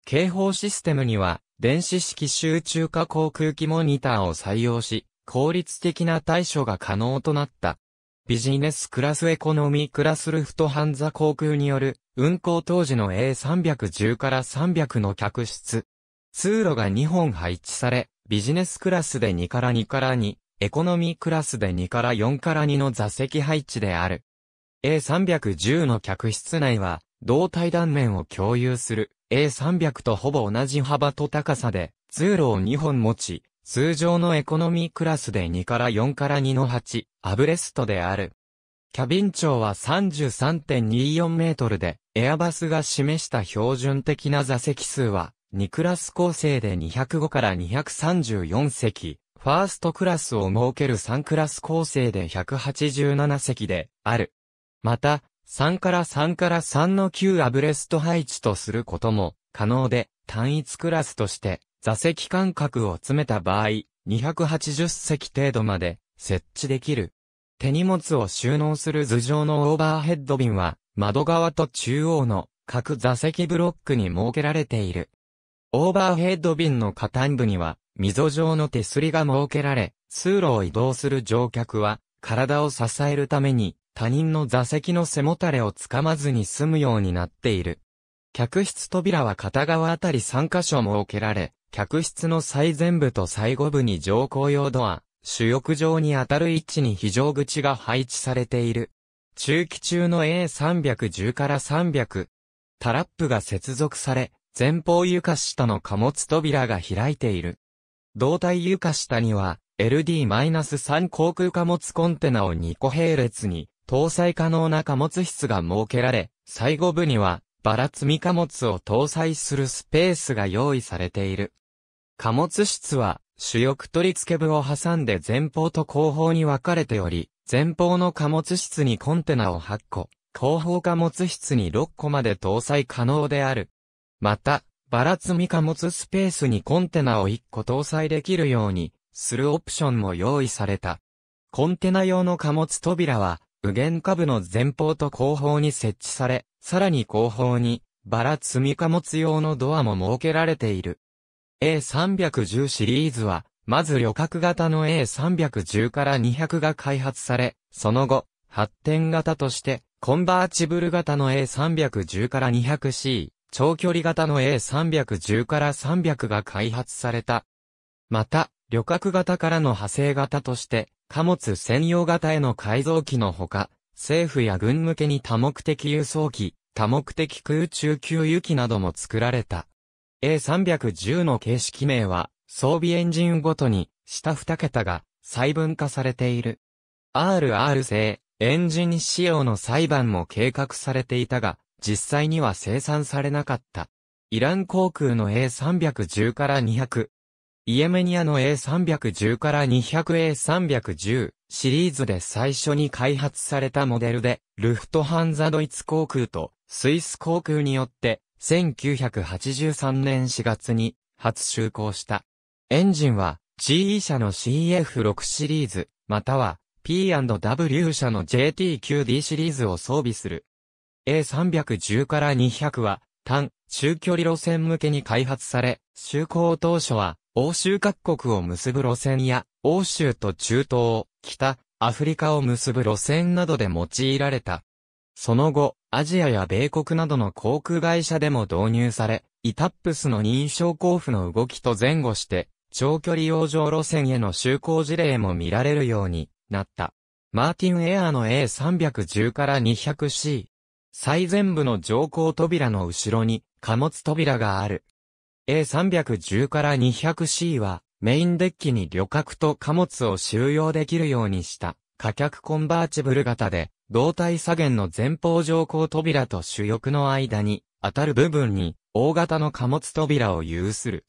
警報システムには、電子式集中化航空機モニターを採用し、効率的な対処が可能となった。ビジネスクラスエコノミークラスルフトハンザ航空による運行当時の A310 から300の客室。通路が2本配置され、ビジネスクラスで2から2から2、エコノミークラスで2から4から2の座席配置である。A310 の客室内は、胴体断面を共有する A300 とほぼ同じ幅と高さで、通路を2本持ち、通常のエコノミークラスで2から4から2の8、アブレストである。キャビン長は33.24メートルで、エアバスが示した標準的な座席数は、2クラス構成で205から234席、ファーストクラスを設ける3クラス構成で187席である。また、3から3から3の旧アブレスト配置とすることも可能で、単一クラスとして座席間隔を詰めた場合、280席程度まで設置できる。手荷物を収納する頭上のオーバーヘッド便は、窓側と中央の各座席ブロックに設けられている。オーバーヘッド便の下端部には、溝状の手すりが設けられ、通路を移動する乗客は、体を支えるために、他人の座席の背もたれをつかまずに済むようになっている。客室扉は片側あたり3箇所設けられ、客室の最前部と最後部に乗降用ドア、主翼上にあたる位置に非常口が配置されている。中期中の A310 から300。タラップが接続され、前方床下の貨物扉が開いている。胴体床下には、LD-3 航空貨物コンテナを2個並列に、搭載可能な貨物室が設けられ、最後部には、バラ積み貨物を搭載するスペースが用意されている。貨物室は、主翼取り付け部を挟んで前方と後方に分かれており、前方の貨物室にコンテナを8個、後方貨物室に6個まで搭載可能である。また、バラ積み貨物スペースにコンテナを1個搭載できるようにするオプションも用意された。コンテナ用の貨物扉は、右舷下部の前方と後方に設置され、さらに後方に、バラ積み貨物用のドアも設けられている。A310 シリーズは、まず旅客型の A310 から200が開発され、その後、発展型として、コンバーチブル型の A310 から 200C、長距離型の A310 から300が開発された。また、旅客型からの派生型として、貨物専用型への改造機のほか、政府や軍向けに多目的輸送機、多目的空中給油機なども作られた。A310 の形式名は、装備エンジンごとに、下2桁が細分化されている。RR 製、エンジン仕様の裁判も計画されていたが、実際には生産されなかった。イラン航空の A310 から200。イエメニアの A310 から 200A310 シリーズで最初に開発されたモデルで、ルフトハンザドイツ航空とスイス航空によって1983年4月に初就航した。エンジンは GE 社の CF6 シリーズ、または P&W 社の JT9D シリーズを装備する。A310 から200は単中距離路線向けに開発され、就航当初は欧州各国を結ぶ路線や欧州と中東、北、アフリカを結ぶ路線などで用いられた。その後、アジアや米国などの航空会社でも導入され、イタップスの認証交付の動きと前後して、長距離洋上路線への就航事例も見られるようになった。マーティンエアーの A310 から 200C。最前部の乗降扉の後ろに貨物扉がある。A310 から 200C はメインデッキに旅客と貨物を収容できるようにした貨客コンバーチブル型で胴体左舷の前方乗降扉と主翼の間に当たる部分に大型の貨物扉を有する。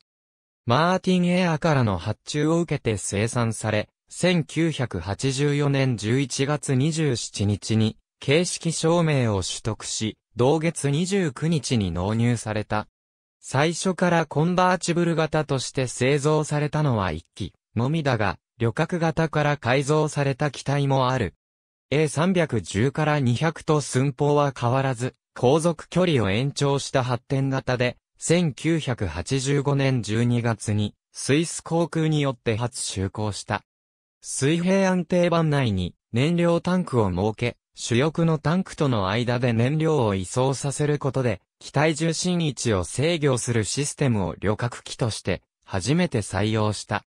マーティン・エアからの発注を受けて生産され、1984年11月27日に形式証明を取得し、同月29日に納入された。最初からコンバーチブル型として製造されたのは1機のみだが、旅客型から改造された機体もある。A310 から200と寸法は変わらず、航続距離を延長した発展型で、1985年12月にスイス航空によって初就航した。水平安定板内に燃料タンクを設け、主翼のタンクとの間で燃料を移送させることで、機体重心位置を制御するシステムを旅客機として初めて採用した。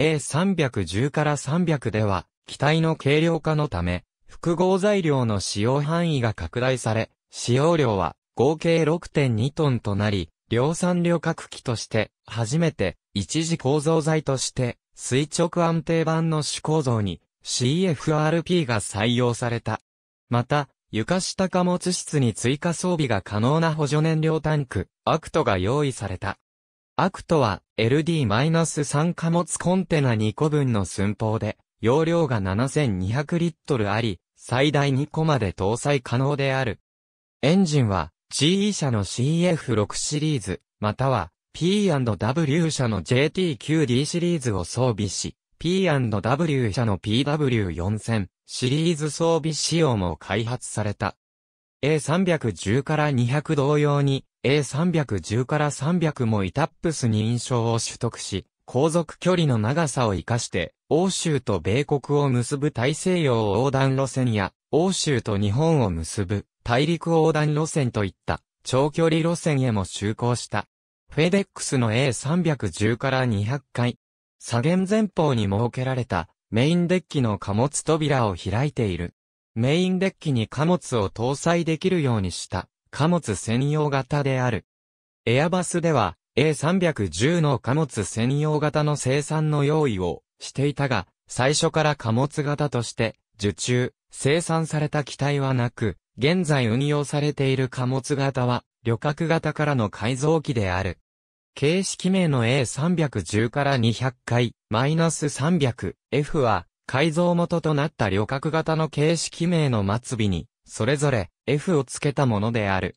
A310 から300では、機体の軽量化のため、複合材料の使用範囲が拡大され、使用量は合計6.2トンとなり、量産旅客機として、初めて、一時構造材として、垂直安定版の主構造に、CFRP が採用された。また、床下貨物室に追加装備が可能な補助燃料タンク、アクトが用意された。アクトは LD-3 貨物コンテナ2個分の寸法で、容量が7200リットルあり、最大2個まで搭載可能である。エンジンは GE 社の CF6 シリーズ、または P&W 社の JT9D シリーズを装備し、P&W 社の PW4000 シリーズ装備仕様も開発された。A310 から200同様に A310 から300もイタップスに印象を取得し、航続距離の長さを活かして、欧州と米国を結ぶ大西洋横断路線や、欧州と日本を結ぶ大陸横断路線といった長距離路線へも就航した。フェデックスの A310 から200回、左舷前方に設けられたメインデッキの貨物扉を開いている。メインデッキに貨物を搭載できるようにした貨物専用型である。エアバスでは A310 の貨物専用型の生産の用意をしていたが、最初から貨物型として受注、生産された機体はなく、現在運用されている貨物型は、旅客型からの改造機である。形式名の A310 から200回、マイナス 300F は、改造元となった旅客型の形式名の末尾に、それぞれ F を付けたものである。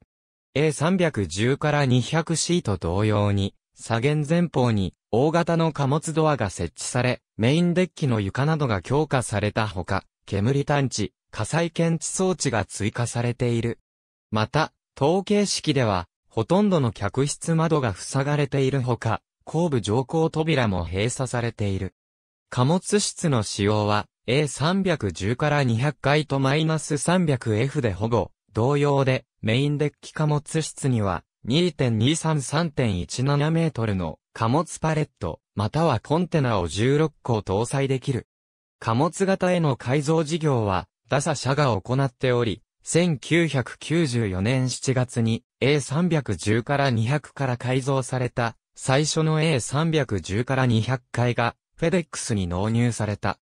A310 から 200C と同様に、左舷前方に大型の貨物ドアが設置され、メインデッキの床などが強化されたほか、煙探知、火災検知装置が追加されている。また、統計式では、ほとんどの客室窓が塞がれているほか、後部乗降扉も閉鎖されている。貨物室の使用は A310 から200階とマイナス 300F で保護、同様で、メインデッキ貨物室には2.233.17メートルの貨物パレット、またはコンテナを16個搭載できる。貨物型への改造事業は、打者者が行っており、1994年7月に A310 から200から改造された最初の A310 から200回がフェデックスに納入された。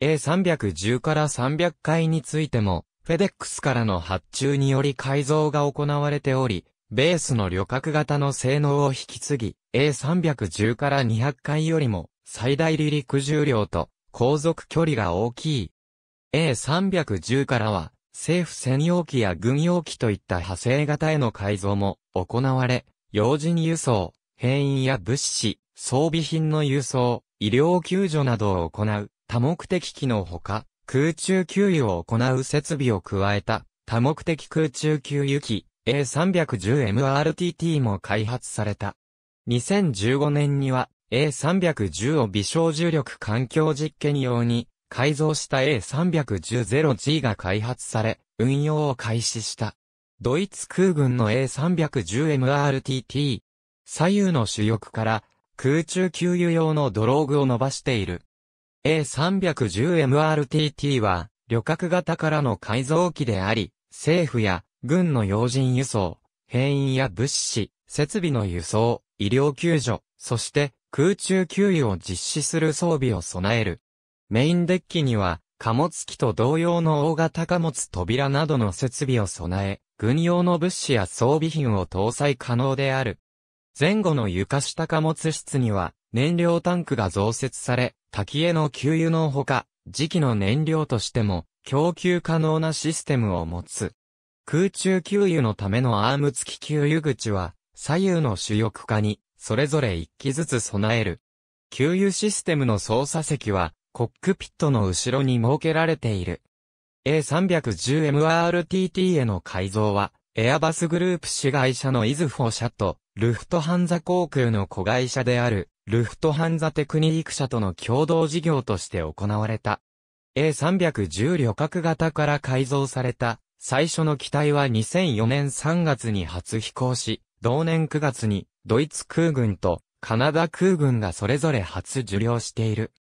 A310 から300回についてもフェデックスからの発注により改造が行われており、ベースの旅客型の性能を引き継ぎ、A310 から200回よりも最大離陸重量と航続距離が大きい A310 からは、政府専用機や軍用機といった派生型への改造も行われ、要人輸送、兵員や物資、装備品の輸送、医療救助などを行う多目的機のほか、空中給油を行う設備を加えた多目的空中給油機 A310MRTT も開発された。2015年には A310 を微小重力環境実験用に改造した A310-0G が開発され、運用を開始した。ドイツ空軍の A310MRTT。左右の主翼から空中給油用のドローグを伸ばしている。A310MRTT は旅客型からの改造機であり、政府や軍の要人輸送、兵員や物資、設備の輸送、医療救助、そして空中給油を実施する装備を備える。メインデッキには、貨物機と同様の大型貨物扉などの設備を備え、軍用の物資や装備品を搭載可能である。前後の床下貨物室には、燃料タンクが増設され、滝への給油のほか、時期の燃料としても、供給可能なシステムを持つ。空中給油のためのアーム付き給油口は、左右の主翼化に、それぞれ1機ずつ備える。給油システムの操作席は、コックピットの後ろに設けられている。A310MRTT への改造は、エアバスグループ子会社のイズフォ社と、ルフトハンザ航空の子会社である、ルフトハンザテクニーク社との共同事業として行われた。A310 旅客型から改造された、最初の機体は2004年3月に初飛行し、同年9月に、ドイツ空軍とカナダ空軍がそれぞれ初受領している。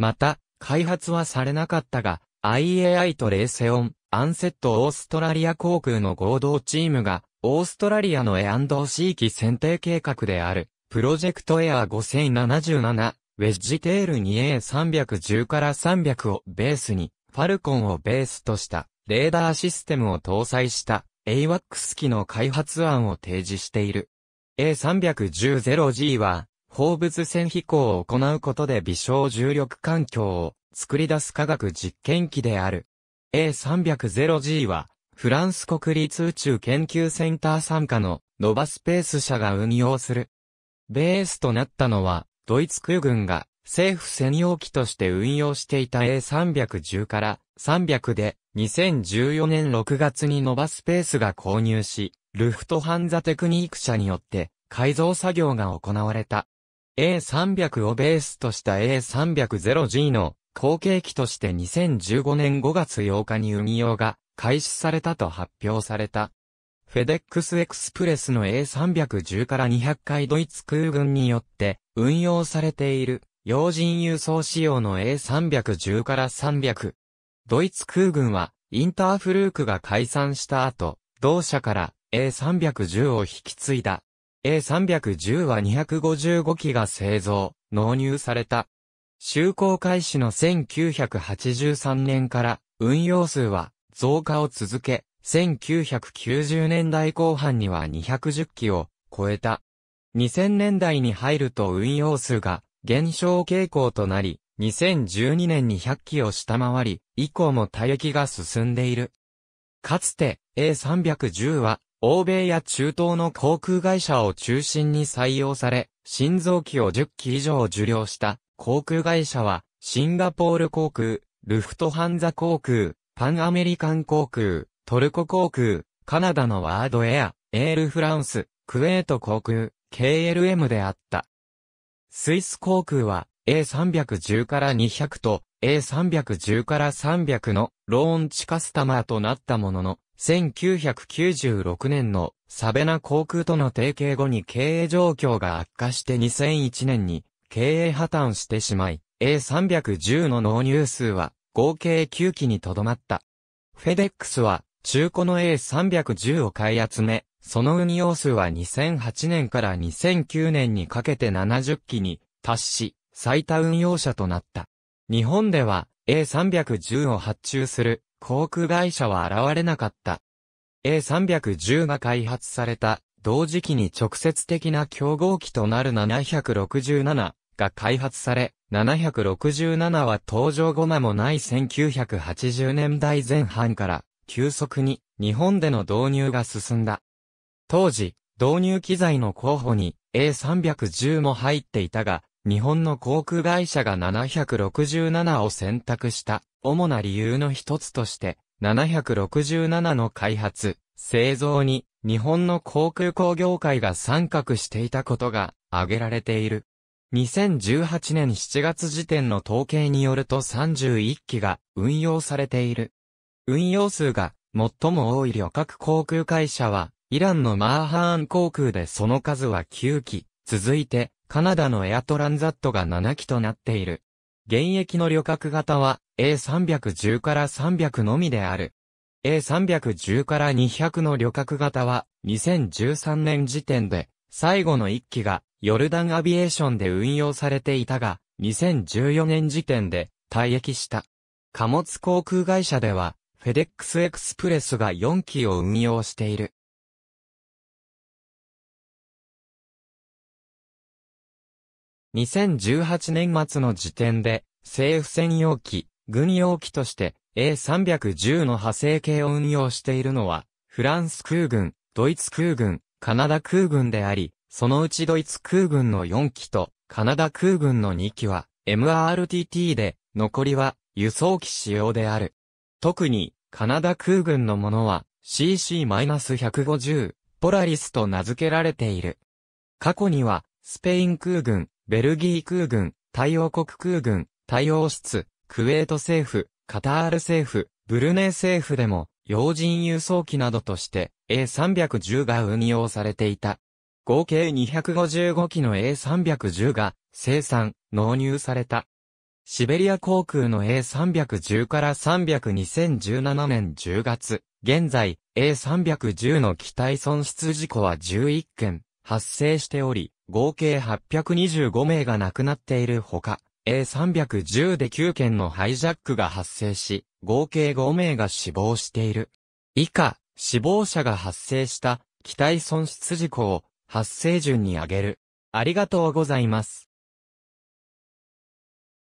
また、開発はされなかったが、IAI とレーセオン、アンセットオーストラリア航空の合同チームが、オーストラリアのエアンドシー機選定計画である、プロジェクトエア5077、ウェッジテール 2A310 から300をベースに、ファルコンをベースとした、レーダーシステムを搭載した、AWACS 機の開発案を提示している。A310-0G は、放物線飛行を行うことで微小重力環境を作り出す科学実験機である。a 3 0 0 g は、フランス国立宇宙研究センター参加のノバスペース社が運用する。ベースとなったのは、ドイツ空軍が政府専用機として運用していた A310 から300で、2014年6月にノバスペースが購入し、ルフトハンザテクニーク社によって改造作業が行われた。A300 をベースとした A300-0G の後継機として2015年5月8日に運用が開始されたと発表された。フェデックスエクスプレスの A310 から200回ドイツ空軍によって運用されている要人輸送仕様の A310 から300。ドイツ空軍はインターフルークが解散した後、同社から A310 を引き継いだ。A310 は255機が製造、納入された。就航開始の1983年から運用数は増加を続け、1990年代後半には210機を超えた。2000年代に入ると運用数が減少傾向となり、2012年に100機を下回り、以降も退役が進んでいる。かつて A310 は欧米や中東の航空会社を中心に採用され、新造機を10機以上受領した航空会社は、シンガポール航空、ルフトハンザ航空、パンアメリカン航空、トルコ航空、カナダのワードエア、エールフランス、クウェート航空、KLM であった。スイス航空は A310 から200と A310 から300のローンチカスタマーとなったものの、1996年のサベナ航空との提携後に経営状況が悪化して2001年に経営破綻してしまい、A310 の納入数は合計9機にとどまった。フェデックスは中古の A310 を買い集め、その運用数は2008年から2009年にかけて70機に達し、最多運用者となった。日本では A310 を発注する航空会社は現れなかった。A310 が開発された、同時期に直接的な競合機となる767が開発され、767は登場後間もない1980年代前半から急速に日本での導入が進んだ。当時、導入機材の候補に A310 も入っていたが、日本の航空会社が767を選択した主な理由の一つとして、767の開発、製造に日本の航空工業界が参画していたことが挙げられている。2018年7月時点の統計によると31機が運用されている。運用数が最も多い旅客航空会社は、イランのマーハーン航空でその数は9機。続いて、カナダのエアトランザットが7機となっている。現役の旅客型は A310 から300のみである。A310 から200の旅客型は2013年時点で最後の1機がヨルダンアビエーションで運用されていたが2014年時点で退役した。貨物航空会社ではフェデックスエクスプレスが4機を運用している。2018年末の時点で、政府専用機、軍用機として A310 の派生系を運用しているのは、フランス空軍、ドイツ空軍、カナダ空軍であり、そのうちドイツ空軍の4機と、カナダ空軍の2機は、MRTT で、残りは、輸送機使用である。特に、カナダ空軍のものは、CC-150、ポラリスと名付けられている。過去には、スペイン空軍、ベルギー空軍、太陽国空軍、太陽室、クウェート政府、カタール政府、ブルネ政府でも、要人輸送機などとして A310 が運用されていた。合計255機の A310 が生産、納入された。シベリア航空の A310 から3002017年10月、現在 A310 の機体損失事故は11件発生しており、合計825名が亡くなっているほか、A310 で9件のハイジャックが発生し、合計5名が死亡している。以下、死亡者が発生した機体損失事故を発生順に挙げる。ありがとうございます。